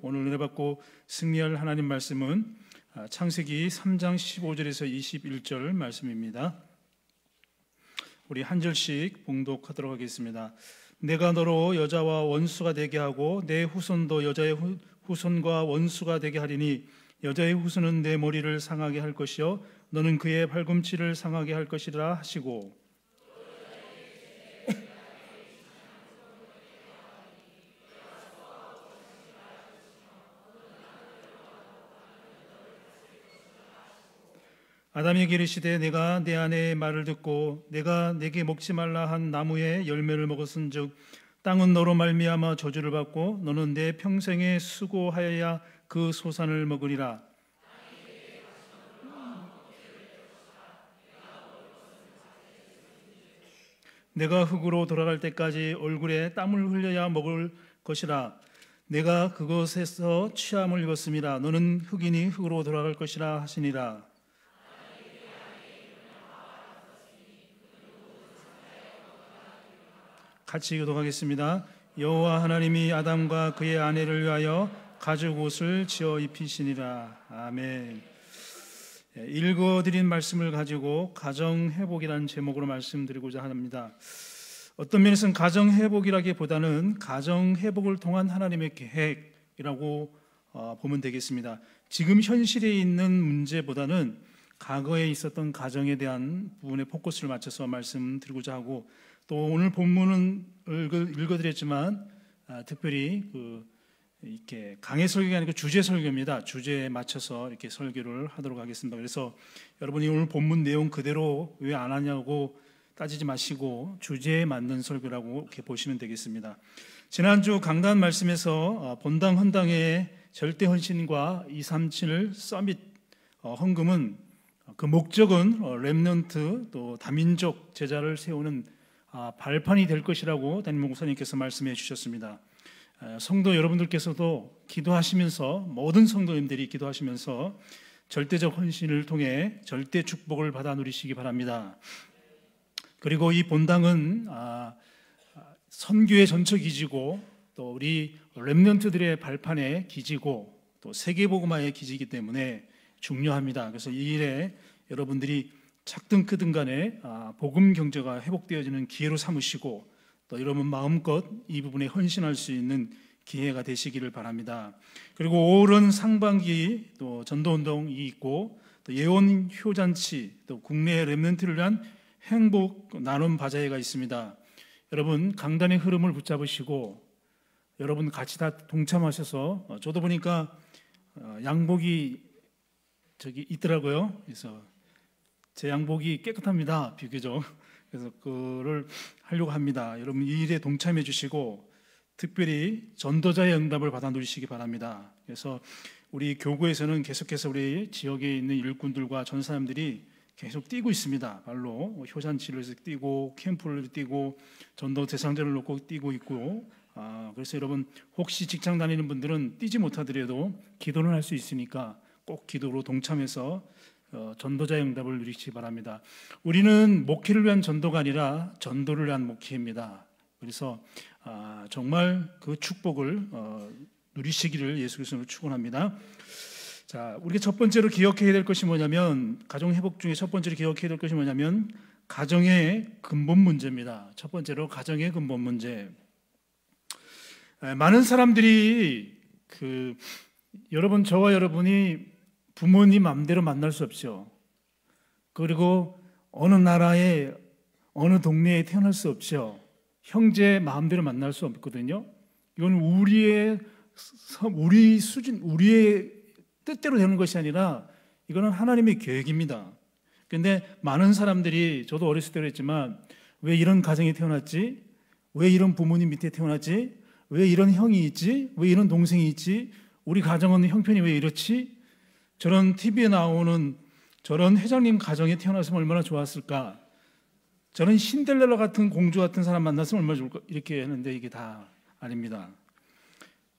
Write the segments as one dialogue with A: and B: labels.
A: 오늘 은혜 받고 승리할 하나님 말씀은 아, 창세기 3장 15절에서 21절 말씀입니다. 우리 한 절씩 봉독하도록 하겠습니다. 내가 너로 여자와 원수가 되게 하고 내 후손도 여자의 후손과 원수가 되게 하리니 여자의 후손은 내 머리를 상하게 할 것이요 너는 그의 발꿈치를 상하게 할 것이라 하시고 아담이 기 이르시되 내가 내 아내의 말을 듣고 내가 내게 먹지 말라 한 나무의 열매를 먹었은즉 땅은 너로 말미암아 저주를 받고 너는 내 평생에 수고하여야 그 소산을 먹으리라 내가 흙으로 돌아갈 때까지 얼굴에 땀을 흘려야 먹을 것이라 내가 그것에서 취함을 입었습니다 너는 흙이니 흙으로 돌아갈 것이라 하시니라 같이 교독하겠습니다. 여호와 하나님이 아담과 그의 아내를 위하여 가죽 옷을 지어 입히시니라. 아멘. 예, 읽어드린 말씀을 가지고 가정 회복이라는 제목으로 말씀드리고자 합니다. 어떤 면에서는 가정 회복이라기보다는 가정 회복을 통한 하나님의 계획이라고 어, 보면 되겠습니다. 지금 현실에 있는 문제보다는 과거에 있었던 가정에 대한 부분에 포커스를 맞춰서 말씀드리고자 하고 또 오늘 본문은 읽어드렸지만 아, 특별히 그 이렇게 강해 설교가 아니고 주제 설교입니다. 주제에 맞춰서 이렇게 설교를 하도록 하겠습니다. 그래서 여러분이 오늘 본문 내용 그대로 왜 안 하냐고 따지지 마시고 주제에 맞는 설교라고 이렇게 보시면 되겠습니다. 지난주 강단 말씀에서 어, 본당 헌당의 절대 헌신과 237 서밋 어, 헌금은 그 목적은 어, 렘넌트 또 다민족 제자를 세우는 아, 발판이 될 것이라고 담니 목사님께서 말씀해 주셨습니다. 성도 여러분들께서도 기도하시면서 모든 성도님들이 기도하시면서 절대적 헌신을 통해 절대 축복을 받아 누리시기 바랍니다. 그리고 이 본당은 아, 선교의 전처 기지고 또 우리 렘넌트들의 발판의 기지고 또 세계복음화의 기지이기 때문에 중요합니다. 그래서 이 일에 여러분들이 작든 크든 간에 아, 복음 경제가 회복되어지는 기회로 삼으시고 또 여러분 마음껏 이 부분에 헌신할 수 있는 기회가 되시기를 바랍니다. 그리고 5은 상반기 또 전도운동이 있고 또 예원 효잔치 또 국내 랩런트를 위한 행복 나눔 바자회가 있습니다. 여러분 강단의 흐름을 붙잡으시고 여러분 같이 다 동참하셔서 어, 저도 보니까 어, 양복이 저기 있더라고요. 그래서 제 양복이 깨끗합니다. 비교적. 그래서 그거를 하려고 합니다. 여러분 이 일에 동참해 주시고 특별히 전도자의 응답을 받아 누리시기 바랍니다. 그래서 우리 교구에서는 계속해서 우리 지역에 있는 일꾼들과 전 사람들이 계속 뛰고 있습니다. 발로 뭐 효산치를 뛰고 캠프를 뛰고 전도 대상자를 놓고 뛰고 있고 아, 그래서 여러분 혹시 직장 다니는 분들은 뛰지 못하더라도 기도는 할 수 있으니까 꼭 기도로 동참해서 어, 전도자의 응답을 누리시기 바랍니다. 우리는 목회를 위한 전도가 아니라 전도를 위한 목회입니다. 그래서 아, 정말 그 축복을 어, 누리시기를 예수 그리 축원합니다. 자, 우리가 첫 번째로 기억해야 될 것이 뭐냐면 가정 회복 중에 첫 번째로 기억해야 될 것이 뭐냐면 가정의 근본 문제입니다. 첫 번째로 가정의 근본 문제. 많은 사람들이 그 여러분 저와 여러분이 부모님 마음대로 만날 수 없죠. 그리고 어느 나라에 어느 동네에 태어날 수 없죠. 형제 마음대로 만날 수 없거든요. 이건 우리의 우리 수준 우리의 뜻대로 되는 것이 아니라 이거는 하나님의 계획입니다. 근데 많은 사람들이 저도 어렸을 때 그랬지만 왜 이런 가정에 태어났지? 왜 이런 부모님 밑에 태어났지? 왜 이런 형이 있지? 왜 이런 동생이 있지? 우리 가정은 형편이 왜 이렇지? 저런 TV에 나오는 저런 회장님 가정에 태어났으면 얼마나 좋았을까? 저는 신데렐라 같은 공주 같은 사람 만났으면 얼마나 좋을까? 이렇게 했는데 이게 다 아닙니다.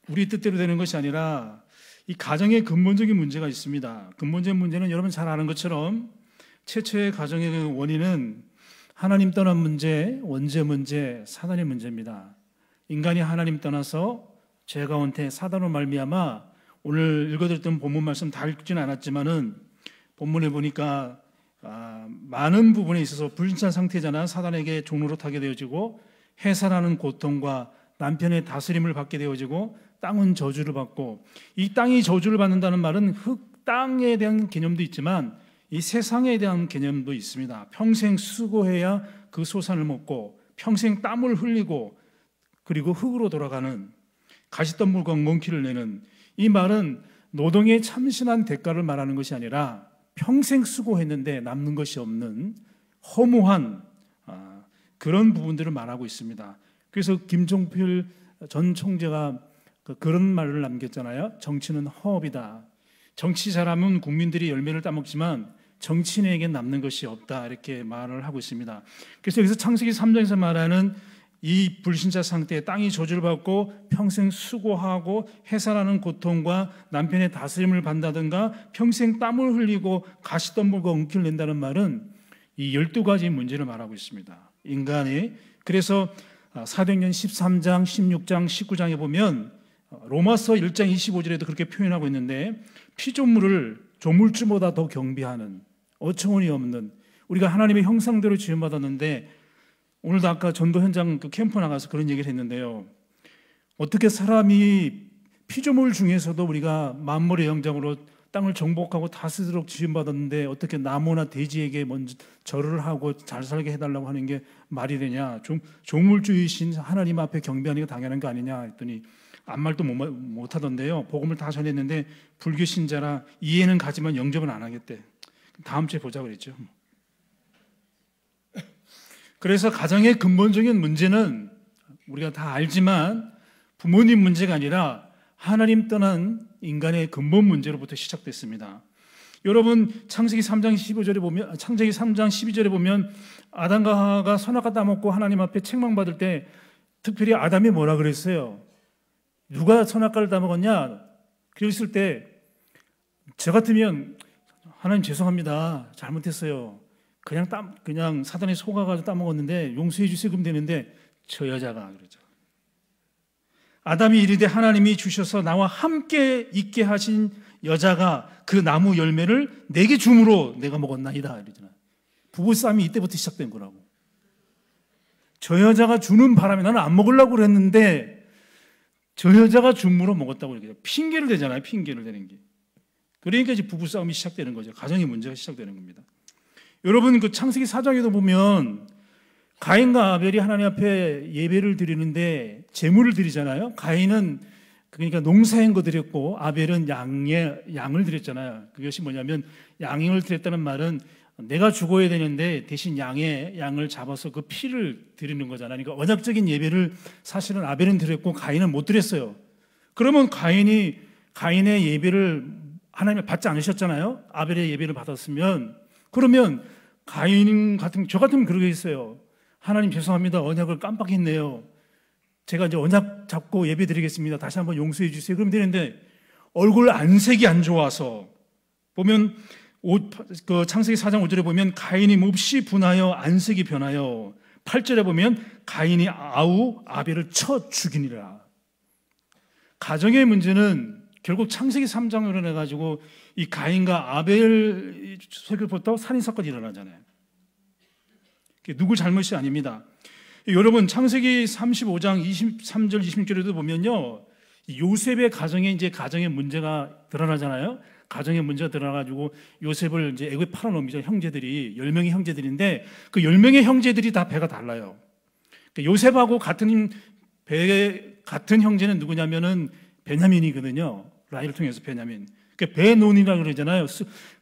A: 우리 뜻대로 되는 것이 아니라 이 가정에 근본적인 문제가 있습니다. 근본적인 문제는 여러분 잘 아는 것처럼 최초의 가정의 그 원인은 하나님 떠난 문제, 원죄 문제, 사단의 문제입니다. 인간이 하나님 떠나서 죄 가운데 사단으로 말미암아 오늘 읽어드렸던 본문 말씀 다 읽진 않았지만은 본문에 보니까 아, 많은 부분에 있어서 불신한 상태잖아 사단에게 종로로 타게 되어지고 해산하는 고통과 남편의 다스림을 받게 되어지고 땅은 저주를 받고 이 땅이 저주를 받는다는 말은 흙 땅에 대한 개념도 있지만 이 세상에 대한 개념도 있습니다. 평생 수고해야 그 소산을 먹고 평생 땀을 흘리고 그리고 흙으로 돌아가는 가시덤불과 멍키를 내는 이 말은 노동에 참신한 대가를 말하는 것이 아니라 평생 수고했는데 남는 것이 없는 허무한 아, 그런 부분들을 말하고 있습니다. 그래서 김종필 전 총재가 그 그런 말을 남겼잖아요. 정치는 허업이다. 정치 사람은 국민들이 열매를 따먹지만 정치인에게 남는 것이 없다 이렇게 말을 하고 있습니다. 그래서 여기서 창세기 3장에서 말하는 이 불신자 상태에 땅이 저주받고 평생 수고하고 해산하는 고통과 남편의 다스림을 받는다든가 평생 땀을 흘리고 가시덤불과 움킬린다는 말은 이 12가지 문제를 말하고 있습니다. 인간이 그래서 아, 사도행전 13장, 16장, 19장에 보면 어, 로마서 1장 25절에도 그렇게 표현하고 있는데 피조물을 조물주보다 더 경비하는 어처구니 없는 우리가 하나님의 형상대로 지음받았는데 오늘도 아까 전도 현장 그 캠프 나가서 그런 얘기를 했는데요. 어떻게 사람이 피조물 중에서도 우리가 만물의 영장으로 땅을 정복하고 다스리도록 지음받았는데 어떻게 나무나 돼지에게 먼저 절을 하고 잘 살게 해달라고 하는 게 말이 되냐? 종, 종물주의신 하나님 앞에 경배하는 게 당연한 거 아니냐? 했더니 아무 말도 못, 못 하던데요. 복음을 다 전했는데 불교 신자라 이해는 가지만 영접은 안 하겠대. 다음 주에 보자 그랬죠. 그래서 가정의 근본적인 문제는 우리가 다 알지만 부모님 문제가 아니라 하나님 떠난 인간의 근본 문제로부터 시작됐습니다. 여러분 창세기 3장 15절에 보면 창세기 3장 12절에 보면 아담과 하와가 선악과 따먹고 하나님 앞에 책망받을 때 특별히 아담이 뭐라 그랬어요? 누가 선악과를 따먹었냐? 그랬을 때 저 같으면 하나님 죄송합니다. 잘못했어요. 그냥 땀 그냥 사단에 속아가지고 따먹었는데 용서해 주세요 그럼 되는데 저 여자가 그러죠. 아담이 이르되 하나님이 주셔서 나와 함께 있게 하신 여자가 그 나무 열매를 내게 줌으로 내가 먹었나이다 이러잖아. 부부싸움이 이때부터 시작된 거라고. 저 여자가 주는 바람에 나는 안 먹으려고 그랬는데 저 여자가 줌으로 먹었다고 이렇게 핑계를 대잖아요. 핑계를 대는 게. 그러니까 이제 부부싸움이 시작되는 거죠. 가정의 문제가 시작되는 겁니다. 여러분 그 창세기 4장에도 보면 가인과 아벨이 하나님 앞에 예배를 드리는데 제물을 드리잖아요. 가인은 그러니까 농사인 거 드렸고 아벨은 양의 양을 드렸잖아요. 그것이 뭐냐면 양을 드렸다는 말은 내가 죽어야 되는데 대신 양의 양을 잡아서 그 피를 드리는 거잖아요. 그러니까 언약적인 예배를 사실은 아벨은 드렸고 가인은 못 드렸어요. 그러면 가인이 가인의 예배를 하나님이 받지 않으셨잖아요. 아벨의 예배를 받았으면 그러면 가인 같은 저 같으면 그러게있어요 하나님 죄송합니다. 언약을 깜빡했네요. 제가 이제 언약 잡고 예배 드리겠습니다. 다시 한번 용서해 주세요. 그러면 되는데 얼굴 안색이 안 좋아서 보면 옷, 그 창세기 4장 5절에 보면 가인이 몹시 분하여 안색이 변하여 8절에 보면 가인이 아우 아벨을 쳐 죽이니라. 가정의 문제는 결국 창세기 3장으로해 가지고 이 가인과 아벨 소개부터 살인 사건이 일어나잖아요. 누구 잘못이 아닙니다. 여러분 창세기 35장 23절 26절에도 보면요. 요셉의 가정에 이제 가정의 문제가 드러나잖아요. 가정의 문제가 드러나가지고 요셉을 이제 애굽에 팔아넘기죠. 형제들이 열 명의 형제들인데 그 열 명의 형제들이 다 배가 달라요. 그 요셉하고 같은 배 같은 형제는 누구냐면은 베냐민이거든요. 라이를 통해서 베냐민. 그러니 베논이라고 그러잖아요.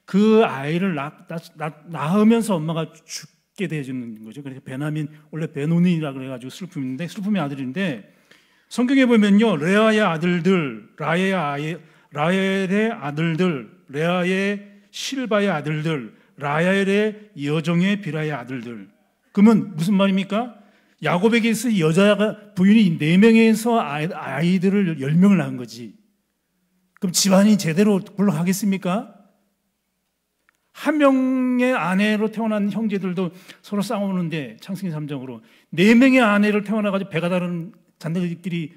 A: 그 아이를 낳, 낳, 낳으면서 엄마가 죽게 돼주는 거죠. 그래서 그러니까 베냐민 원래 베논이라고 그래가지고 슬픔인데 슬픔의 아들인데 성경에 보면요 레아의 아들들, 라의 아예, 라엘의 아들들, 레아의 실바의 아들들, 라엘의 여정의 비라의 아들들. 그러면 무슨 말입니까? 야곱에게서 여자가 부인이 네 명에서 아이들을 열 명을 낳은 거지. 그럼 집안이 제대로 굴러가겠습니까? 한 명의 아내로 태어난 형제들도 서로 싸우는데 창세기 3장으로 네 명의 아내를 태어나가지고 배가 다른 잔들끼리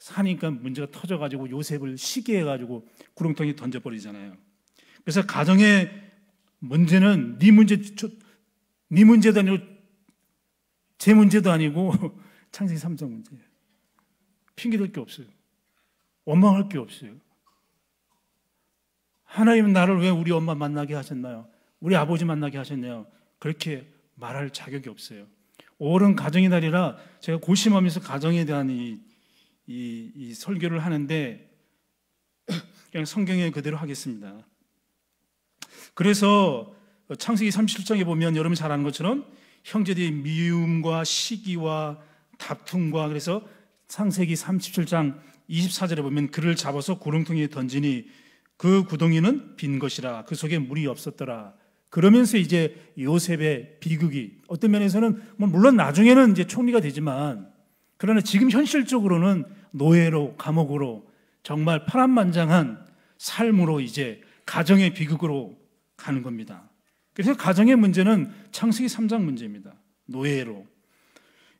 A: 사니까 문제가 터져가지고 요셉을 시기해가지고 구렁텅이 던져버리잖아요. 그래서 가정의 문제는 네 문제, 네 문제도 아니고 제 문제도 아니고 창세기 3장 문제예요. 핑계댈 게 없어요. 원망할 게 없어요. 하나님 나를 왜 우리 엄마 만나게 하셨나요? 우리 아버지 만나게 하셨나요? 그렇게 말할 자격이 없어요. 오은 가정의 날이라 제가 고심하면서 가정에 대한 이, 이, 이 설교를 하는데 그냥 성경에 그대로 하겠습니다. 그래서 창세기 37장에 보면 여러분 잘 아는 것처럼 형제들의 미움과 시기와 다툼과 그래서 창세기 37장 24절에 보면 그를 잡아서 구렁텅이에 던지니 그 구덩이는 빈 것이라 그 속에 물이 없었더라. 그러면서 이제 요셉의 비극이 어떤 면에서는 뭐 물론 나중에는 이제 총리가 되지만 그러나 지금 현실적으로는 노예로 감옥으로 정말 파란만장한 삶으로 이제 가정의 비극으로 가는 겁니다. 그래서 가정의 문제는 창세기 3장 문제입니다. 노예로.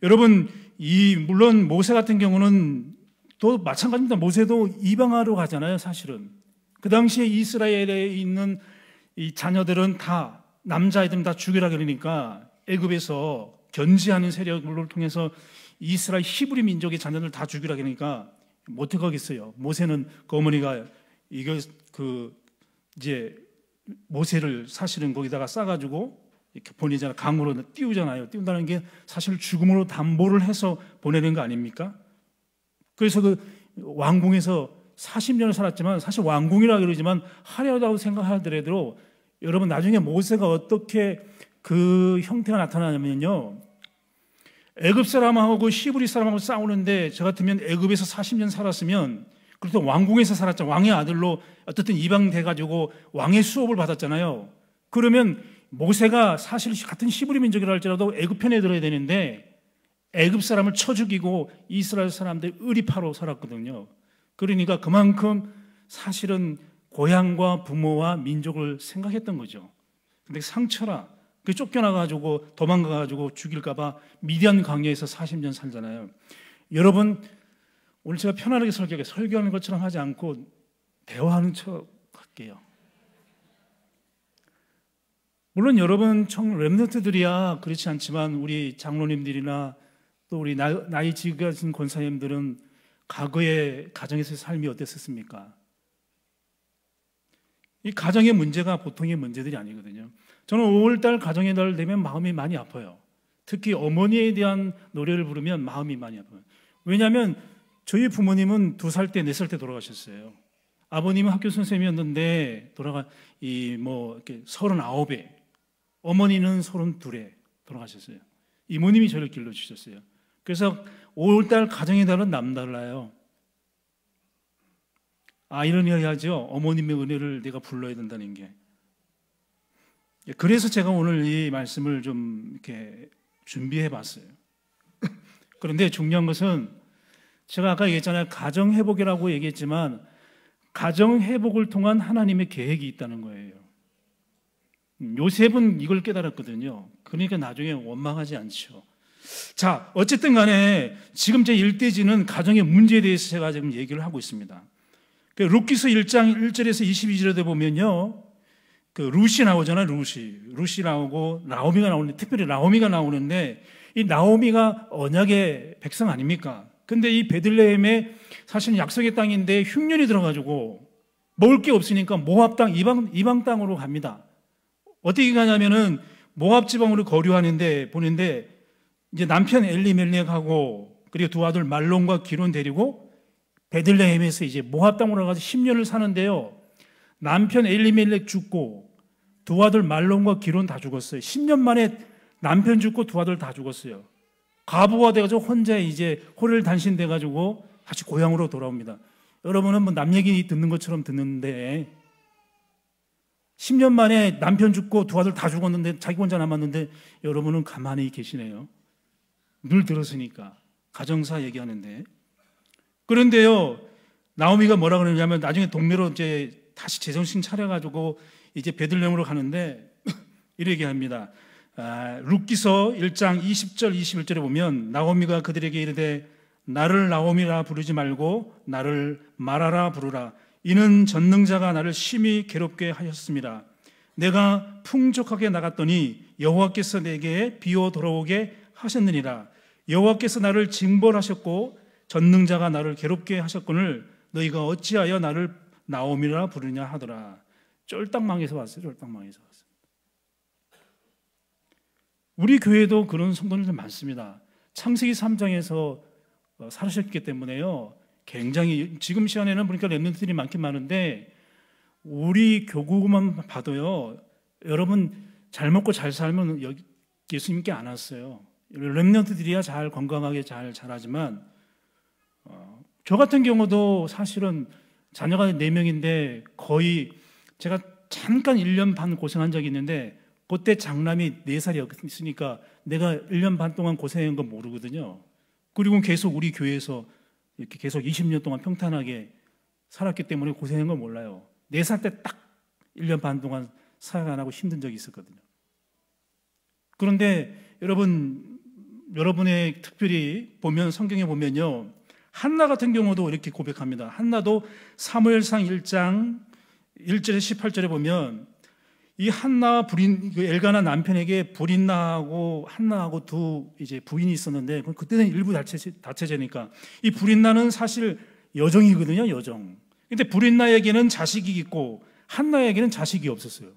A: 여러분, 이, 물론 모세 같은 경우는 또 마찬가지입니다. 모세도 이방하러 가잖아요, 사실은. 그 당시에 이스라엘에 있는 이 자녀들은 다 남자애들은 다 죽이라 그러니까 애굽에서 견지하는 세력을 통해서 이스라엘 히브리 민족의 자녀들 다 죽이라 그러니까 못해 가겠어요. 모세는 그 어머니가 이거 그 이제 모세를 사실은 거기다가 싸가지고 이렇게 보내잖아 강으로 띄우잖아요. 띄운다는 게 사실 죽음으로 담보를 해서 보내는 거 아닙니까? 그래서 그 왕궁에서 40년을 살았지만 사실 왕궁이라 그러지만 하려다고 생각하더라도 여러분 나중에 모세가 어떻게 그 형태가 나타나냐면요. 애굽 사람하고 시브리 사람하고 싸우는데 저 같으면 애굽에서 40년 살았으면 그렇다고 왕궁에서 살았죠. 왕의 아들로 어쨌든 이방 돼가지고 왕의 수업을 받았잖아요. 그러면 모세가 사실 같은 시브리 민족이라 할지라도 애굽 편에 들어야 되는데 애굽 사람을 쳐 죽이고 이스라엘 사람들 의리파로 살았거든요. 그러니까 그만큼 사실은 고향과 부모와 민족을 생각했던 거죠. 근데 상처라 그 쫓겨나가지고 도망가가지고 죽일까봐 미디안 강요에서 40년 살잖아요. 여러분 오늘 제가 편안하게 설교해 설교하는 것처럼 하지 않고 대화하는 척 할게요. 물론 여러분 청 렘너트들이야 그렇지 않지만 우리 장로님들이나 또 우리 나이 지긋한 권사님들은 과거의 가정에서의 삶이 어땠었습니까? 이 가정의 문제가 보통의 문제들이 아니거든요. 저는 5월달 가정의 날 되면 마음이 많이 아파요. 특히 어머니에 대한 노래를 부르면 마음이 많이 아파요. 왜냐하면 저희 부모님은 두 살 때, 네 살 때 돌아가셨어요. 아버님은 학교 선생님이었는데 돌아가 이 뭐 이렇게 서른아홉에 어머니는 서른둘에 돌아가셨어요. 이모님이 저를 길러 주셨어요. 그래서 5월달 가정의 달은 남달라요. 아이러니하죠. 어머님의 은혜를 내가 불러야 된다는 게. 그래서 제가 오늘 이 말씀을 좀 이렇게 준비해 봤어요. 그런데 중요한 것은 제가 아까 얘기했잖아요. 가정 회복이라고 얘기했지만 가정 회복을 통한 하나님의 계획이 있다는 거예요. 음, 요셉은 이걸 깨달았거든요. 그러니까 나중에 원망하지 않죠. 자, 어쨌든 간에 지금 제 1대지는 가정의 문제에 대해서 제가 지금 얘기를 하고 있습니다. 그 룻기서 1장 1절에서 22절에 보면요. 그 루시 나오잖아요, 루시. 루시 나오고 나오미가 나오는데 특별히 나오미가 나오는데 이 나오미가 언약의 백성 아닙니까? 근데 이 베들레헴에 사실 약속의 땅인데 흉년이 들어가지고 먹을 게 없으니까 모압 땅 이방 이방 땅으로 갑니다. 어떻게 가냐면은 모압 지방으로 거류하는데 보는데 이제 남편 엘리멜렉하고 그리고 두 아들 말론과 기론 데리고 베들레헴에서 이제 모압 땅으로 가서 10년을 사는데요. 남편 엘리멜렉 죽고 두 아들 말론과 기론 다 죽었어요. 10년 만에 남편 죽고 두 아들 다 죽었어요. 과부가 돼가지고 혼자 이제 호를 단신돼가지고 다시 고향으로 돌아옵니다. 여러분은 뭐 남 얘기 듣는 것처럼 듣는데 10년 만에 남편 죽고 두 아들 다 죽었는데 자기 혼자 남았는데 여러분은 가만히 계시네요. 늘 들었으니까 가정사 얘기하는데 그런데요 나오미가 뭐라 그러냐면 나중에 동네로 이제 다시 제정신 차려가지고 이제 베들레헴으로 가는데 이렇게 합니다. 아, 룻기서 1장 20절 21절에 보면 나오미가 그들에게 이르되 나를 나오미라 부르지 말고 나를 말하라 부르라 이는 전능자가 나를 심히 괴롭게 하였습니다. 내가 풍족하게 나갔더니 여호와께서 내게 비어 돌아오게 하셨느니라. 여호와께서 나를 징벌하셨고 전능자가 나를 괴롭게 하셨거늘 너희가 어찌하여 나를 나옴이라 부르냐 하더라. 쫄딱망에서 왔어요. 쫄딱망에서 왔어요. 우리 교회도 그런 성도들 많습니다. 창세기 3장에서 어, 사르셨기 때문에요. 굉장히 지금 시간에는 보니까 랩런트들이 많긴 많은데 우리 교구만 봐도요. 여러분 잘 먹고 잘 살면 예수님께 안 왔어요. 렘넌트들이야 잘 건강하게 잘 자라지만 어, 저 같은 경우도 사실은 자녀가 4명인데 거의 제가 잠깐 1년 반 고생한 적이 있는데 그때 장남이 4살이었으니까 내가 1년 반 동안 고생한 건 모르거든요. 그리고 계속 우리 교회에서 이렇게 계속 20년 동안 평탄하게 살았기 때문에 고생한 건 몰라요. 4살 때 딱 1년 반 동안 사역 안 하고 힘든 적이 있었거든요. 그런데 여러분 여러분의 특별히 보면 성경에 보면요. 한나 같은 경우도 이렇게 고백합니다. 한나도 사무엘상 1장 1절에 18절에 보면 이 한나 불인 그 엘가나 남편에게 불인나하고 한나하고 두 이제 부인이 있었는데 그때는 일부 다체 다체제니까 이 불인나는 사실 여정이거든요, 여정. 근데 불인나에게는 자식이 있고 한나에게는 자식이 없었어요.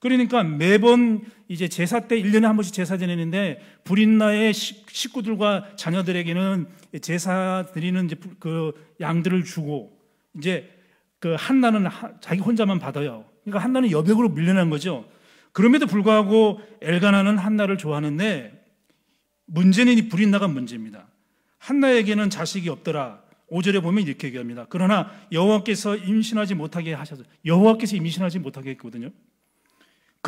A: 그러니까 매번 이제 제사 때 1년에 한 번씩 제사 지내는데 불인나의 식구들과 자녀들에게는 제사 드리는 이제 그 양들을 주고 이제 그 한나는 자기 혼자만 받아요. 그러니까 한나는 여백으로 밀려난 거죠. 그럼에도 불구하고 엘가나는 한나를 좋아하는데 문제는 이 불인나가 문제입니다. 한나에게는 자식이 없더라. 5절에 보면 이렇게 얘기합니다. 그러나 여호와께서 임신하지 못하게 하셔서 여호와께서 임신하지 못하게 했거든요.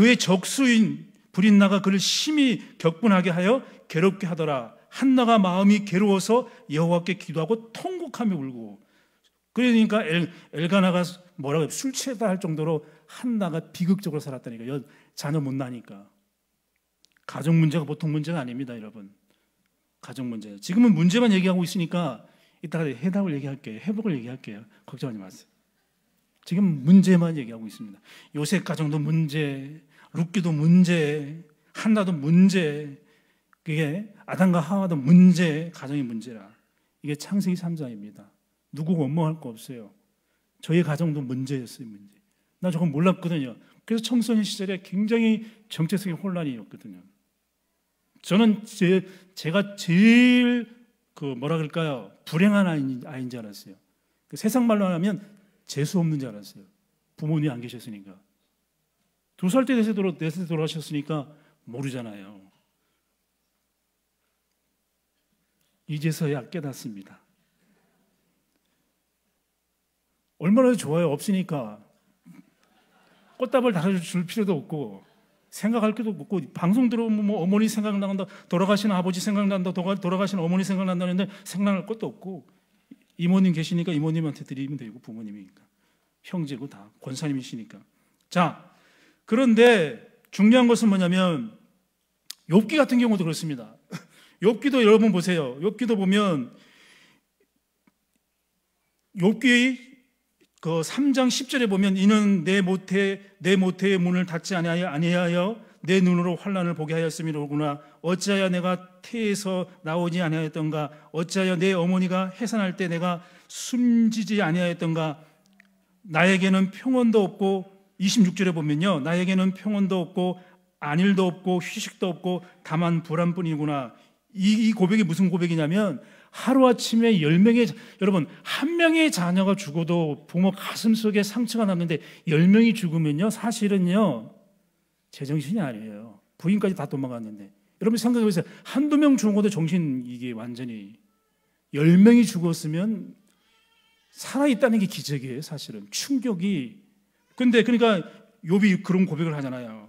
A: 그의 적수인 불인나가 그를 심히 격분하게 하여 괴롭게 하더라. 한나가 마음이 괴로워서 여호와께 기도하고 통곡하며 울고 그러니까 엘, 엘가나가 뭐라고 술 취했다 할 정도로 한나가 비극적으로 살았다니까 요 자녀 못 나니까 가족 문제가 보통 문제가 아닙니다 여러분 가족 문제 지금은 문제만 얘기하고 있으니까 이따가 해답을 얘기할게요 회복을 얘기할게요 걱정하지 마세요 지금 문제만 얘기하고 있습니다 요새 가정도 문제 룻기도 문제, 한나도 문제, 그게 아담과 하와도 문제, 가정의 문제라. 이게 창세기 3장입니다. 누구 원망할 뭐 거 없어요. 저희 가정도 문제였어요, 문제. 나 조금 몰랐거든요. 그래서 청소년 시절에 굉장히 정체성의 혼란이었거든요. 저는 제, 제가 제일 그 뭐라 그럴까요? 불행한 아이인, 아이인 줄 알았어요. 그 세상 말로 하면 재수 없는 줄 알았어요. 부모님안 계셨으니까. 두살때되세도록 내세 돌아가셨으니까 모르잖아요. 이제서야 깨닫습니다. 얼마나 좋아요. 없으니까 꽃다발 달아줄 필요도 없고 생각할 것도 없고 방송 들어보면 뭐 어머니 생각난다 돌아가신 아버지 생각난다 돌아가신 어머니 생각난다는데 생각날 것도 없고 이모님 계시니까 이모님한테 드리면 되고 부모님이니까 형제고 다 권사님이시니까 자 그런데 중요한 것은 뭐냐면 욥기 같은 경우도 그렇습니다. 욥기도 여러분 보세요. 욥기도 보면 욥기 그 3장 10절에 보면 이는 내 모태 내 모태의 문을 닫지 아니하여 아니하여 내 눈으로 환란을 보게 하였음이로구나 어찌하여 내가 태에서 나오지 아니하였던가 어찌하여 내 어머니가 해산할 때 내가 숨지지 아니하였던가 나에게는 평온도 없고 26절에 보면요. 나에게는 평온도 없고 안일도 없고 휴식도 없고 다만 불안뿐이구나. 이, 이 고백이 무슨 고백이냐면 하루아침에 10명의 여러분 한 명의 자녀가 죽어도 부모 가슴 속에 상처가 남는데 10명이 죽으면요. 사실은요. 제정신이 아니에요. 부인까지 다 도망갔는데. 여러분 생각해 보세요. 한두 명 죽어도 정신 이게 완전히 10명이 죽었으면 살아 있다는 게 기적이에요, 사실은. 충격이 근데 그러니까 욥이 그런 고백을 하잖아요.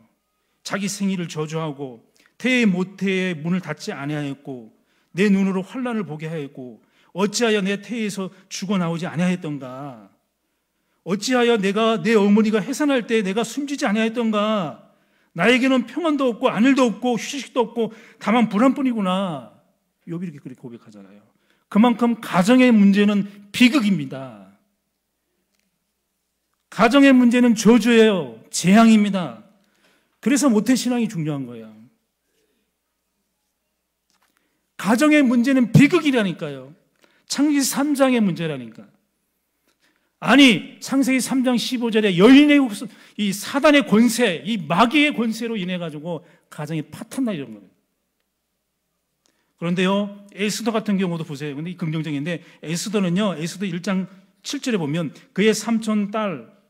A: 자기 생일을 저주하고 태의 모태의 문을 닫지 아니하였고 내 눈으로 환란을 보게 하였고 어찌하여 내 태에서 죽어 나오지 아니하였던가 어찌하여 내가 내 어머니가 해산할 때 내가 숨지지 아니하였던가 나에게는 평안도 없고 안일도 없고 휴식도 없고 다만 불안뿐이구나 욥이 이렇게 고백하잖아요. 그만큼 가정의 문제는 비극입니다. 가정의 문제는 저주예요. 재앙입니다. 그래서 모태신앙이 중요한 거예요. 가정의 문제는 비극이라니까요. 창세기 3장의 문제라니까. 아니, 창세기 3장 15절에 여인의이 사단의 권세, 이 마귀의 권세로 인해 가지고 가정이 파탄나 이런 거예요. 그런데요, 에스더 같은 경우도 보세요. 근데 긍정적인데 에스더는요, 에스더 1장 7절에 보면 그의 삼촌 딸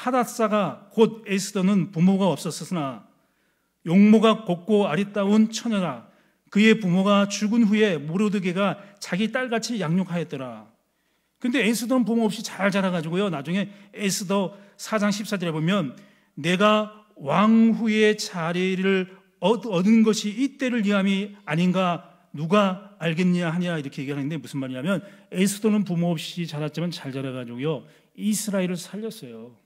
A: 하닷사가 곧 에스더는 부모가 없었으나 용모가 곱고 아리따운 처녀라 그의 부모가 죽은 후에 모르드게가 자기 딸같이 양육하였더라. 근데 에스더는 부모 없이 잘 자라가지고요. 나중에 에스더 4장 14절에 보면 내가 왕후의 자리를 얻은 것이 이때를 위함이 아닌가 누가 알겠냐 하냐 이렇게 얘기하는데 무슨 말이냐면 에스더는 부모 없이 자랐지만 잘 자라가지고요. 이스라엘을 살렸어요.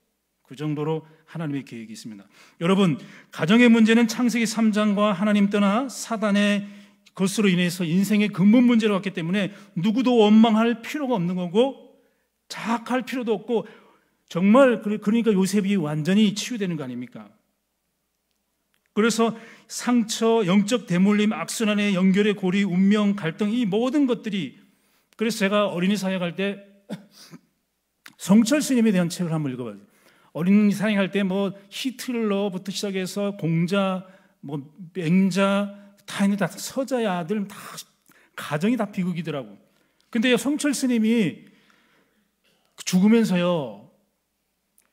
A: 그 정도로 하나님의 계획이 있습니다. 여러분, 가정의 문제는 창세기 3장과 하나님 떠나 사단의 것으로 인해서 인생의 근본 문제로 왔기 때문에 누구도 원망할 필요가 없는 거고 자학할 필요도 없고 정말 그러니까 요셉이 완전히 치유되는 거 아닙니까? 그래서 상처, 영적 대물림, 악순환의 연결의 고리, 운명, 갈등 이 모든 것들이 그래서 제가 어린이 사역할 때 성철 스님에 대한 책을 한번 읽어봤어요. 어린이 사냥할 때 뭐 히틀러부터 시작해서 공자, 뭐 맹자, 타인의 다 서자의 아들 다 가정이 다 비극이더라고. 근데 성철 스님이 죽으면서요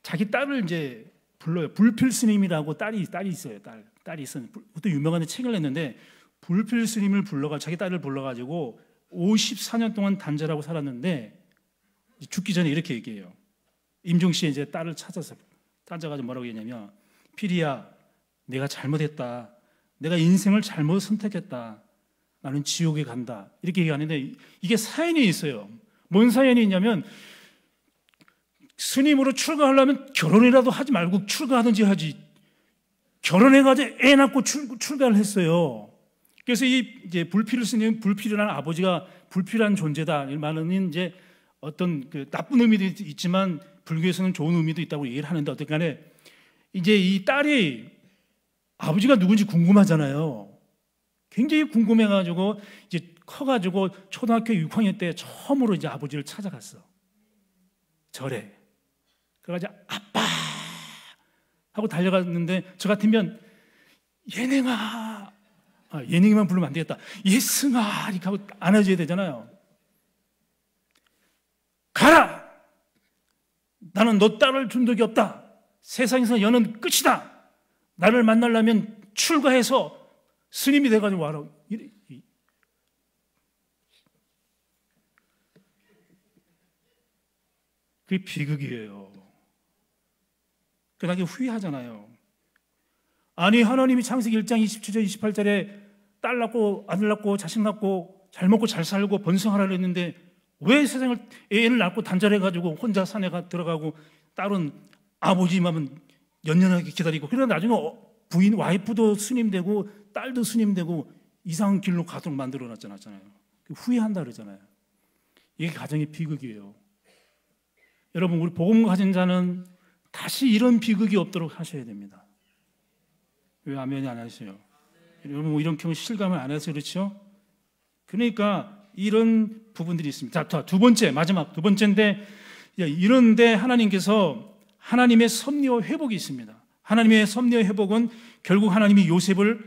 A: 자기 딸을 이제 불러요. 불필 스님이라고 딸이 딸이 있어요. 딸 딸이 있어요. 그때 유명한 책을 냈는데 불필 스님을 불러가 자기 딸을 불러가지고 54년 동안 단절하고 살았는데 죽기 전에 이렇게 얘기해요. 임종 씨의 이제 딸을 찾아서 따져가지고 뭐라고 했냐면 피리야 내가 잘못했다. 내가 인생을 잘못 선택했다. 나는 지옥에 간다. 이렇게 얘기하는데 이게 사연이 있어요. 뭔 사연이 있냐면 스님으로 출가하려면 결혼이라도 하지 말고 출가하든지 하지. 결혼해가지고 애 낳고 출, 출가를 했어요. 그래서 이 이제 불필요 스님 불필요한 아버지가 불필요한 존재다. 이말은 이제 어떤 그 나쁜 의미도 있지만 불교에서는 좋은 의미도 있다고 얘기를 하는데 어쨌 간에 이제 이 딸이 아버지가 누군지 궁금하잖아요. 굉장히 궁금해가지고 이제 커가지고 초등학교 6학년 때 처음으로 이제 아버지를 찾아갔어. 절에. 그래가지고 아빠 하고 달려갔는데 저 같으면 예능아 아, 예능이만 부르면 안 되겠다. 예승아 이렇게 하고 안아줘야 되잖아요. 가라 나는 너 딸을 준 적이 없다. 세상에서 여는 끝이다. 나를 만나려면 출가해서 스님이 돼가지고 와라. 그게 비극이에요. 그다음에 그러니까 후회하잖아요. 아니 하나님이 창세기 1장 27절 28절에 딸 낳고 아들 낳고 자식 낳고 잘 먹고 잘 살고 번성하라 그랬는데 왜 세상을 애인을 낳고 단절해가지고 혼자 산에 가, 들어가고 딸은 아버지만 연연하게 기다리고 그러다 나중에 어, 부인 와이프도 스님 되고 딸도 스님 되고 이상한 길로 가도록 만들어 놨잖아요. 그 후회한다 그러잖아요. 이게 가정의 비극이에요. 여러분 우리 복음 가진 자는 다시 이런 비극이 없도록 하셔야 됩니다. 왜 아멘이 안 하세요? 여러분 뭐 이런 경우 실감을 안 해서 그렇죠? 그러니까 이런 부분들이 있습니다. 자, 두 번째, 마지막 두 번째인데 예, 이런데 하나님께서 하나님의 섭리와 회복이 있습니다. 하나님의 섭리와 회복은 결국 하나님이 요셉을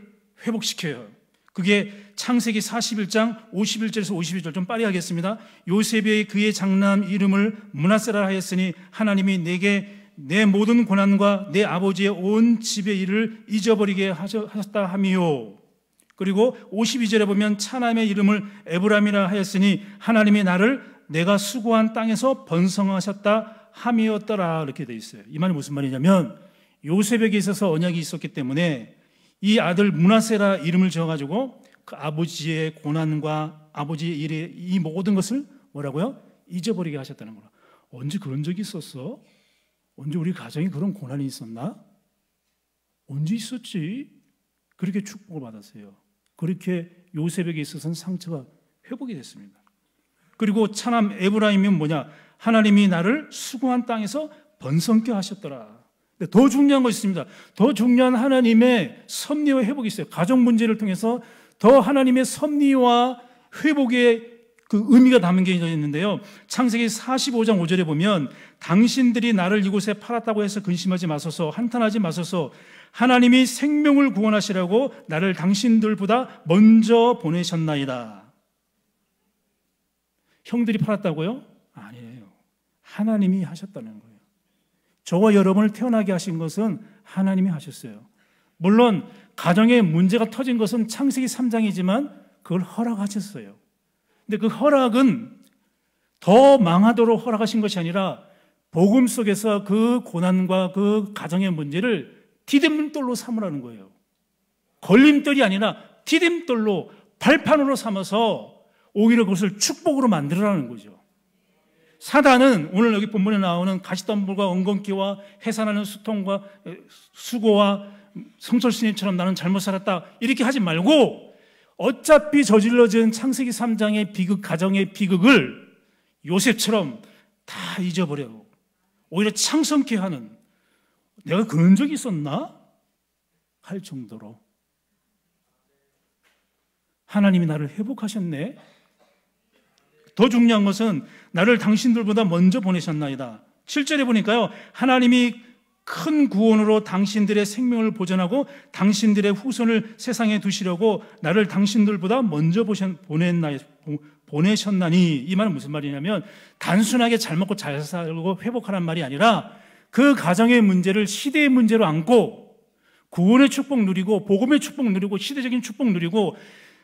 A: 회복시켜요. 그게 창세기 41장 51절에서 52절 좀빠르 하겠습니다. 요셉의 그의 장남 이름을 문하세라 하였으니 하나님이 내게 내 모든 고난과 내 아버지의 온 집의 일을 잊어버리게 하셨다 함이요. 그리고 52절에 보면 차남의 이름을 에브람이라 하였으니 하나님이 나를 내가 수고한 땅에서 번성하셨다 함이었더라 이렇게 돼 있어요. 이 말이 무슨 말이냐면 요셉에게 있어서 언약이 있었기 때문에 이 아들 문하세라 이름을 지어 가지고 그 아버지의 고난과 아버지의 일에 이 모든 것을 뭐라고요? 잊어버리게 하셨다는 거라. 언제 그런 적이 있었어? 언제 우리 가정에 그런 고난이 있었나? 언제 있었지? 그렇게 축복을 받았어요. 그렇게 요셉에게 있어서는 상처가 회복이 됐습니다. 그리고 차남 에브라임은 뭐냐? 하나님이 나를 수고한 땅에서 번성케 하셨더라. 근데 더 중요한 것이 있습니다. 더 중요한 하나님의 섭리와 회복이 있어요. 가정 문제를 통해서 더 하나님의 섭리와 회복의 그 의미가 담은 게 있는데요. 창세기 45장 5절에 보면 당신들이 나를 이곳에 팔았다고 해서 근심하지 마소서 한탄하지 마소서 하나님이 생명을 구원하시려고 나를 당신들보다 먼저 보내셨나이다. 형들이 팔았다고요? 아니에요. 하나님이 하셨다는 거예요. 저와 여러분을 태어나게 하신 것은 하나님이 하셨어요. 물론 가정에 문제가 터진 것은 창세기 3장이지만 그걸 허락하셨어요. 근데 그 허락은 더 망하도록 허락하신 것이 아니라 복음 속에서 그 고난과 그 가정의 문제를 디딤돌로 삼으라는 거예요. 걸림돌이 아니라 디딤돌로 발판으로 삼아서 오히려 그것을 축복으로 만들어라는 거죠. 사단은 오늘 여기 본문에 나오는 가시덤불과 엉겅기와 해산하는 수통과 수고와 성철스님처럼 나는 잘못 살았다 이렇게 하지 말고 어차피 저질러진 창세기 3장의 비극 가정의 비극을 요셉처럼 다잊어버려 오히려 창성케 하는 내가 그런 적이 있었나? 할 정도로 하나님이 나를 회복하셨네. 더 중요한 것은 나를 당신들보다 먼저 보내셨나이다. 7절에 보니까요. 하나님이 큰 구원으로 당신들의 생명을 보전하고 당신들의 후손을 세상에 두시려고 나를 당신들보다 먼저 보냈나, 보내셨나니 이 말은 무슨 말이냐면 단순하게 잘 먹고 잘 살고 회복하란 말이 아니라 그 가정의 문제를 시대의 문제로 안고 구원의 축복 누리고 복음의 축복 누리고 시대적인 축복 누리고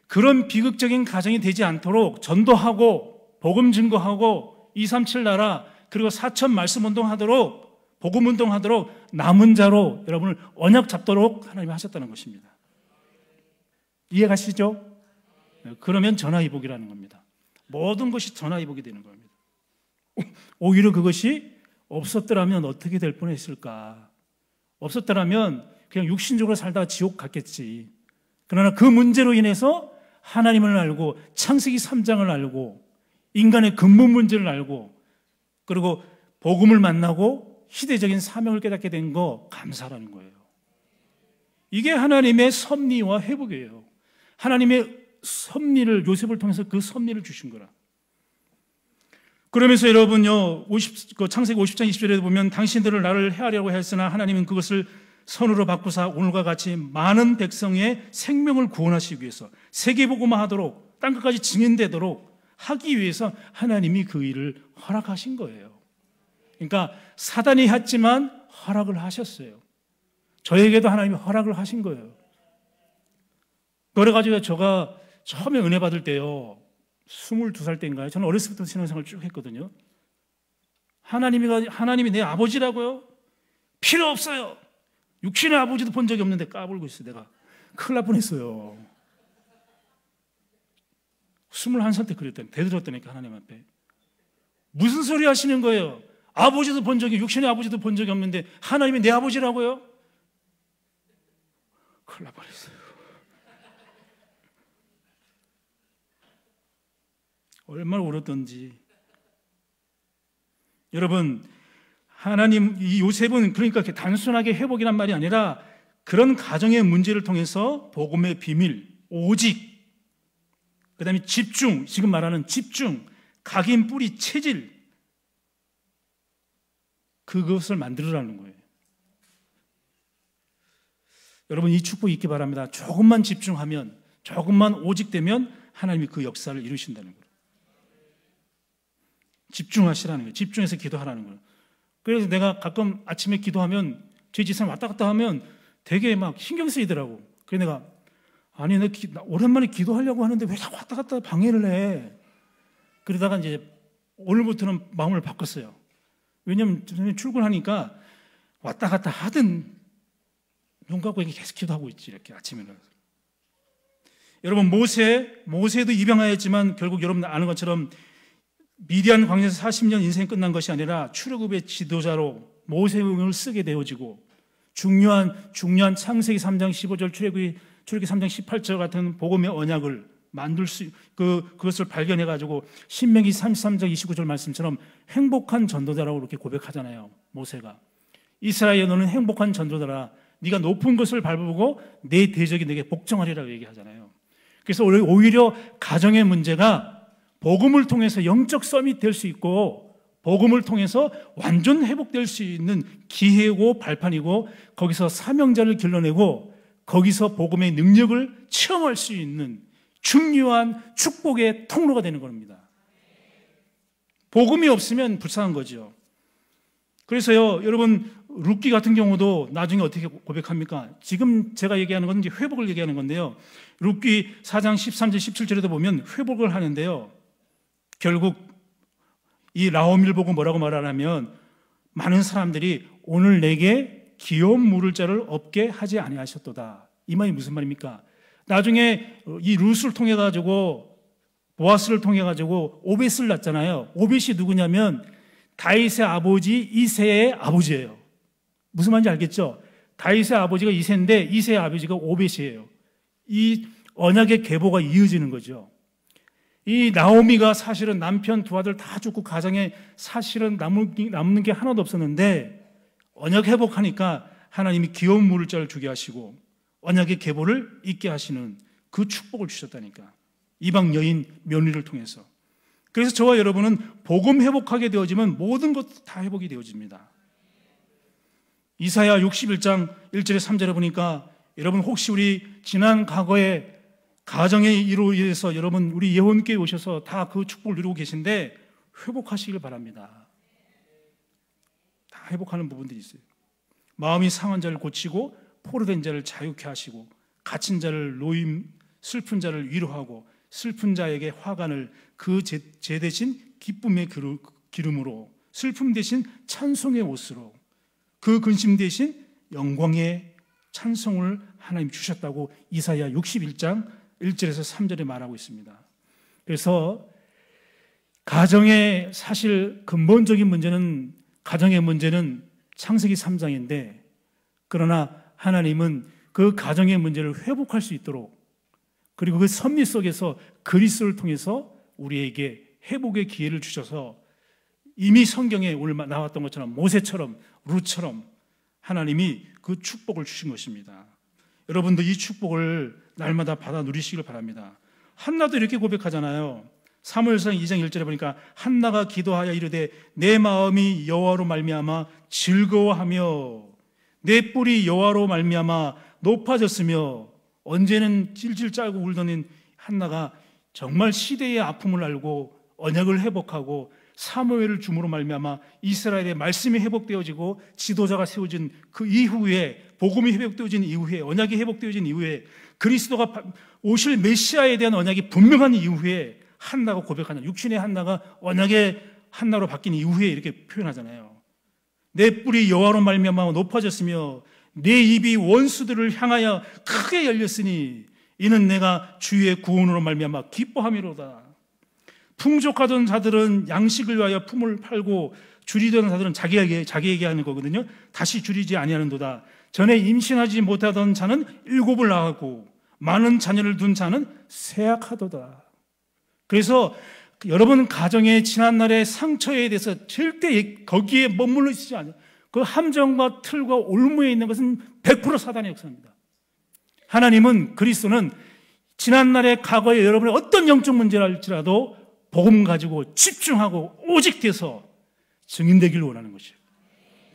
A: 그런 비극적인 가정이 되지 않도록 전도하고 복음 증거하고 237 나라 그리고 사천 말씀 운동하도록 복음 운동하도록 남은 자로 여러분을 언약 잡도록 하나님이 하셨다는 것입니다. 이해가시죠? 네, 그러면 전화위복이라는 겁니다. 모든 것이 전화위복이 되는 겁니다. 오히려 그것이 없었더라면 어떻게 될 뻔했을까? 없었더라면 그냥 육신적으로 살다가 지옥 갔겠지. 그러나 그 문제로 인해서 하나님을 알고 창세기 3장을 알고 인간의 근본 문제를 알고 그리고 복음을 만나고 시대적인 사명을 깨닫게 된 거 감사라는 거예요. 이게 하나님의 섭리와 회복이에요. 하나님의 섭리를 요셉을 통해서 그 섭리를 주신 거라. 그러면서 여러분요, 50, 그 창세기 50장 20절에 보면 당신들을 나를 해하려고 했으나 하나님은 그것을 선으로 바꾸사 오늘과 같이 많은 백성의 생명을 구원하시기 위해서 세계보고만 하도록 땅 끝까지 증인되도록 하기 위해서 하나님이 그 일을 허락하신 거예요. 그러니까 사단이 했지만 허락을 하셨어요. 저에게도 하나님이 허락을 하신 거예요. 그래가지고 제가 처음에 은혜 받을 때요. 22살 때인가요? 저는 어렸을 때부터 신앙생활 을쭉 했거든요. 하나님이, 하나님이 내 아버지라고요? 필요 없어요. 육신의 아버지도 본 적이 없는데 까불고 있어, 요 내가. 큰일 날 뻔했어요. 21살 때 그랬더니, 대들었더니까 하나님 앞에. 무슨 소리 하시는 거예요? 아버지도 본 적이, 육신의 아버지도 본 적이 없는데 하나님이 내 아버지라고요? 큰일 날 뻔했어요. 얼마나 울었던지. 여러분, 하나님, 이 요셉은 그러니까 단순하게 회복이란 말이 아니라 그런 가정의 문제를 통해서 복음의 비밀, 오직, 그 다음에 집중, 지금 말하는 집중, 각인 뿌리 체질, 그것을 만들으라는 거예요. 여러분, 이 축복 있기 바랍니다. 조금만 집중하면, 조금만 오직되면 하나님이 그 역사를 이루신다는 거예요. 집중하시라는 거예요. 집중해서 기도하라는 거예요. 그래서 내가 가끔 아침에 기도하면 제 지상 왔다 갔다 하면 되게 막 신경 쓰이더라고. 그래서 내가 아니 내 기, 오랜만에 기도하려고 하는데 왜 자꾸 왔다 갔다 방해를 해? 그러다가 이제 오늘부터는 마음을 바꿨어요. 왜냐면 출근하니까 왔다 갔다 하든 눈 감고 이렇게 계속 기도하고 있지 이렇게 아침에 는 여러분 모세 모세도 입양하였지만 결국 여러분 아는 것처럼 미디안 광야에서 40년 인생 끝난 것이 아니라 출애굽의 지도자로 모세응을 쓰게 되어지고 중요한 중요한 창세기 3장 15절 출애굽이 출애굽기 3장 18절 같은 복음의 언약을 만들 수 그 그것을 발견해 가지고 신명기 33장 29절 말씀처럼 행복한 전도자라고 이렇게 고백하잖아요. 모세가 이스라엘 너는 행복한 전도자라. 네가 높은 것을 밟으고내 대적이 네게 복종하리라고 얘기하잖아요. 그래서 오히려 가정의 문제가 복음을 통해서 영적 썸이 될 수 있고 복음을 통해서 완전 회복될 수 있는 기회고 발판이고 거기서 사명자를 길러내고 거기서 복음의 능력을 체험할 수 있는 중요한 축복의 통로가 되는 겁니다. 복음이 없으면 불쌍한 거죠. 그래서요, 여러분, 루키 같은 경우도 나중에 어떻게 고백합니까? 지금 제가 얘기하는 건 이제 회복을 얘기하는 건데요. 루키 4장 13절, 17절에도 보면 회복을 하는데요. 결국 이 라오밀 보고 뭐라고 말하냐면 많은 사람들이 오늘 내게 기업 물을 자를 없게 하지 아니하셨도다. 이 말이 무슨 말입니까? 나중에 이 루스를 통해 가지고 보아스를 통해 가지고 오벳을 낳잖아요. 오벳이 누구냐면 다윗의 아버지 이세의 아버지예요. 무슨 말인지 알겠죠? 다윗의 아버지가 이세인데 이세의 아버지가 오벳이에요. 이 언약의 계보가 이어지는 거죠. 이 나오미가 사실은 남편 두 아들 다 죽고 가정에 사실은 남는, 게 하나도 없었는데 언약 회복하니까 하나님이 귀여운 물자를 주게 하시고 언약의 계보를 잊게 하시는 그 축복을 주셨다니까 이방 여인 며느리를 통해서 그래서 저와 여러분은 복음 회복하게 되어지면 모든 것 다 회복이 되어집니다. 이사야 61장 1절에 3절에 보니까 여러분 혹시 우리 지난 과거에 가정의 이로 인해서 여러분 우리 예원께 오셔서 다 그 축복을 누리고 계신데 회복하시길 바랍니다. 다 회복하는 부분들이 있어요. 마음이 상한 자를 고치고 포로된 자를 자유케 하시고 갇힌 자를 노임 슬픈 자를 위로하고 슬픈 자에게 화관을 그 제 대신 기쁨의 기름으로 슬픔 대신 찬송의 옷으로 그 근심 대신 영광의 찬송을 하나님 주셨다고 이사야 61장 1절에서 3절에 말하고 있습니다. 그래서 가정의 사실 근본적인 문제는 가정의 문제는 창세기 3장인데 그러나 하나님은 그 가정의 문제를 회복할 수 있도록 그리고 그 선미 속에서 그리스도를 통해서 우리에게 회복의 기회를 주셔서 이미 성경에 오늘 나왔던 것처럼 모세처럼 루처럼 하나님이 그 축복을 주신 것입니다. 여러분도 이 축복을 날마다 받아 누리시길 바랍니다. 한나도 이렇게 고백하잖아요. 사무엘상 2장 1절에 보니까 한나가 기도하여 이르되 내 마음이 여호와로 말미암아 즐거워하며 내 뿔이 여호와로 말미암아 높아졌으며 언제는 찔찔 짜고 울던 한나가 정말 시대의 아픔을 알고 언약을 회복하고 사무엘을 주으로 말미암아 이스라엘의 말씀이 회복되어지고 지도자가 세워진 그 이후에 복음이 회복되어진 이후에 언약이 회복되어진 이후에 그리스도가 오실 메시아에 대한 언약이 분명한 이후에 한나가 고백하는 육신의 한나가 언약의 한나로 바뀐 이후에 이렇게 표현하잖아요. 내 뿔이 여호와로 말미암아 높아졌으며 내 입이 원수들을 향하여 크게 열렸으니 이는 내가 주의 구원으로 말미암아 기뻐함이로다. 풍족하던 자들은 양식을 위하여 품을 팔고 줄이던 자들은 자기에게 자기에게 하는 거거든요. 다시 줄이지 아니하는도다. 전에 임신하지 못하던 자는 일곱을 낳았고 많은 자녀를 둔 자는 세약하도다 그래서 여러분 가정의 지난날의 상처에 대해서 절대 거기에 머물러 있지 않아요. 그 함정과 틀과 올무에 있는 것은 100% 사단의 역사입니다. 하나님은 그리스도는 지난날의 과거에 여러분의 어떤 영적 문제랄지라도 복음 가지고 집중하고 오직 돼서 증인되기를 원하는 것이에요.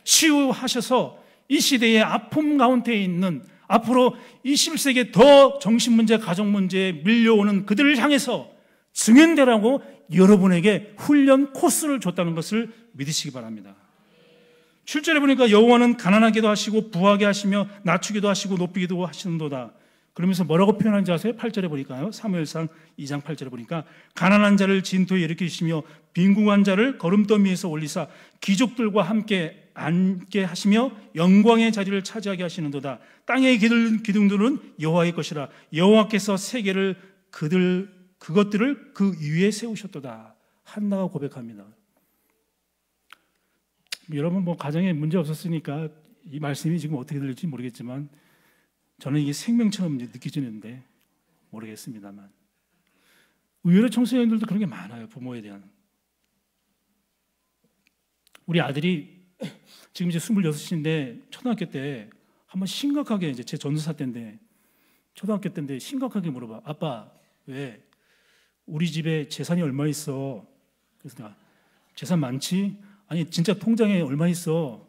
A: 치유하셔서 이 시대의 아픔 가운데 있는 앞으로 2 1세기더 정신 문제, 가정 문제에 밀려오는 그들을 향해서 증인되라고 여러분에게 훈련 코스를 줬다는 것을 믿으시기 바랍니다. 7절에 보니까 여호와는 가난하게도 하시고 부하게 하시며 낮추기도 하시고 높이기도 하시는도다. 그러면서 뭐라고 표현하지 아세요? 8절에 보니까요. 사무엘상 2장 8절에 보니까 가난한 자를 진토에 일으키시며 빈궁한 자를 거름더미에서 올리사 귀족들과 함께 앉게 하시며 영광의 자리를 차지하게 하시는도다. 땅의 기둥들은 여호와의 것이라. 여호와께서 세계를 그들 그것들을 그 위에 세우셨도다. 한나가 고백합니다. 여러분 뭐 가정에 문제 없었으니까 이 말씀이 지금 어떻게 들릴지 모르겠지만 저는 이게 생명처럼 느끼지는데 모르겠습니다만 의외로 청소년들도 그런 게 많아요 부모에 대한 우리 아들이 지금 이제 26인데 초등학교 때 한번 심각하게 이제 제 전도사 때인데 초등학교 때인데 심각하게 물어봐. 아빠 왜 우리 집에 재산이 얼마 있어? 그래서 내가 재산 많지? 아니 진짜 통장에 얼마 있어?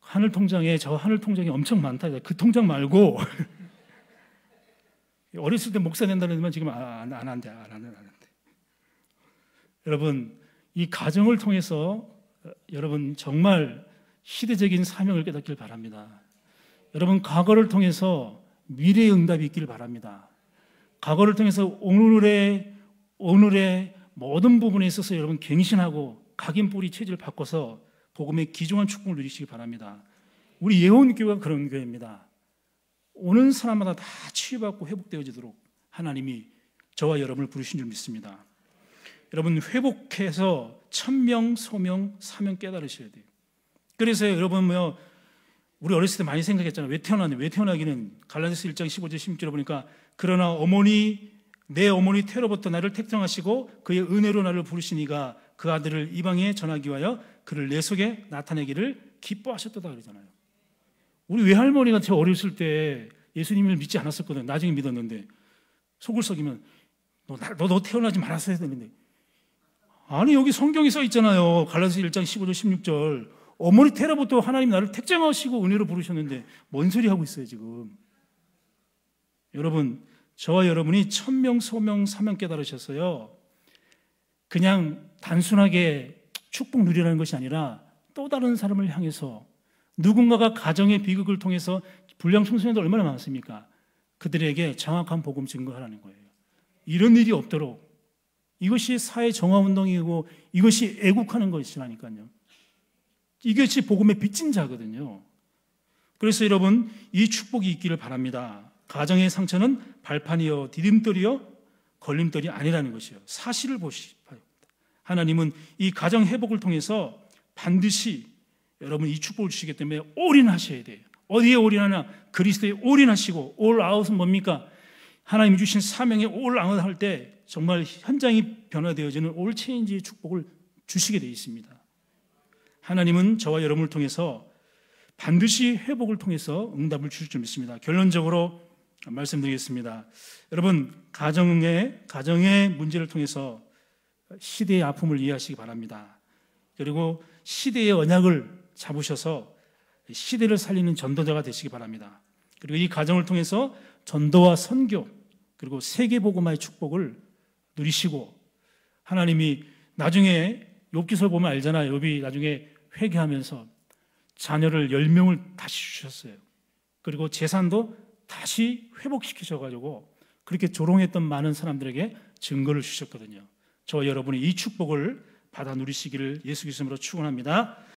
A: 하늘 통장에 저 하늘 통장이 엄청 많다. 그 통장 말고 어렸을 때 목사 된다는 만 지금 아, 안, 안 한대, 안 한대, 안 한대. 여러분, 이 가정을 통해서 여러분 정말 시대적인 사명을 깨닫길 바랍니다. 여러분 과거를 통해서 미래의 응답이 있기를 바랍니다. 과거를 통해서 오늘의 오늘의 모든 부분에 있어서 여러분 갱신하고 각인 뿌리 체질을 바꿔서 복음의 기중한 축복을 누리시기 바랍니다. 우리 예원교회가 그런 교회입니다. 오는 사람마다 다 치유받고 회복되어지도록 하나님이 저와 여러분을 부르신 줄 믿습니다. 여러분 회복해서 천명, 소명, 사명 깨달으셔야 돼요. 그래서 여러분 뭐 우리 어렸을 때 많이 생각했잖아요. 왜 태어났냐? 왜 태어나기는 갈라디아 1장 15절 1 6절 보니까 그러나 어머니 내 어머니 태로부터 나를 택정하시고 그의 은혜로 나를 부르시니가 그 아들을 이방에 전하기 위하여 그를 내 속에 나타내기를 기뻐하셨다 그러잖아요. 우리 외할머니가 제 어렸을 때 예수님을 믿지 않았었거든요. 나중에 믿었는데 속을 썩이면 너, 너, 너 태어나지 말았어야 되는데 아니 여기 성경에써 있잖아요. 갈라디아 1장 15절 16절. 어머니 테라부터 하나님 나를 택정하시고 은혜로 부르셨는데 뭔 소리 하고 있어요, 지금. 여러분, 저와 여러분이 천명, 소명, 사명 깨달으셨어요. 그냥 단순하게 축복 누리라는 것이 아니라 또 다른 사람을 향해서 누군가가 가정의 비극을 통해서 불량 청소년들 얼마나 많습니까? 그들에게 정확한 복음 증거하라는 거예요. 이런 일이 없도록 이것이 사회 정화 운동이고 이것이 애국하는 것이라니까요. 이것이 복음의 빚진자거든요. 그래서 여러분 이 축복이 있기를 바랍니다. 가정의 상처는 발판이요 디딤돌이요 걸림돌이 아니라는 것이요. 사실을 보시기 바랍니다. 하나님은 이 가정 회복을 통해서 반드시 여러분 이 축복을 주시기 때문에 올인하셔야 돼요. 어디에 올인하나? 그리스도에 올인하시고 올 아웃은 뭡니까? 하나님이 주신 사명에 올 아웃 할때 정말 현장이 변화되어지는 올 체인지의 축복을 주시게 되어 있습니다. 하나님은 저와 여러분을 통해서 반드시 회복을 통해서 응답을 주실 줄 믿습니다. 결론적으로 말씀드리겠습니다. 여러분 가정의 가정의 문제를 통해서 시대의 아픔을 이해하시기 바랍니다. 그리고 시대의 언약을 잡으셔서 시대를 살리는 전도자가 되시기 바랍니다. 그리고 이 가정을 통해서 전도와 선교 그리고 세계 복음화의 축복을 누리시고 하나님이 나중에 욥기서 보면 알잖아요. 욥이 나중에 회개하면서 자녀를 1명을 다시 주셨어요. 그리고 재산도 다시 회복시키셔 가지고 그렇게 조롱했던 많은 사람들에게 증거를 주셨거든요. 저 여러분이 이 축복을 받아 누리시기를 예수 그리스도로 축원합니다.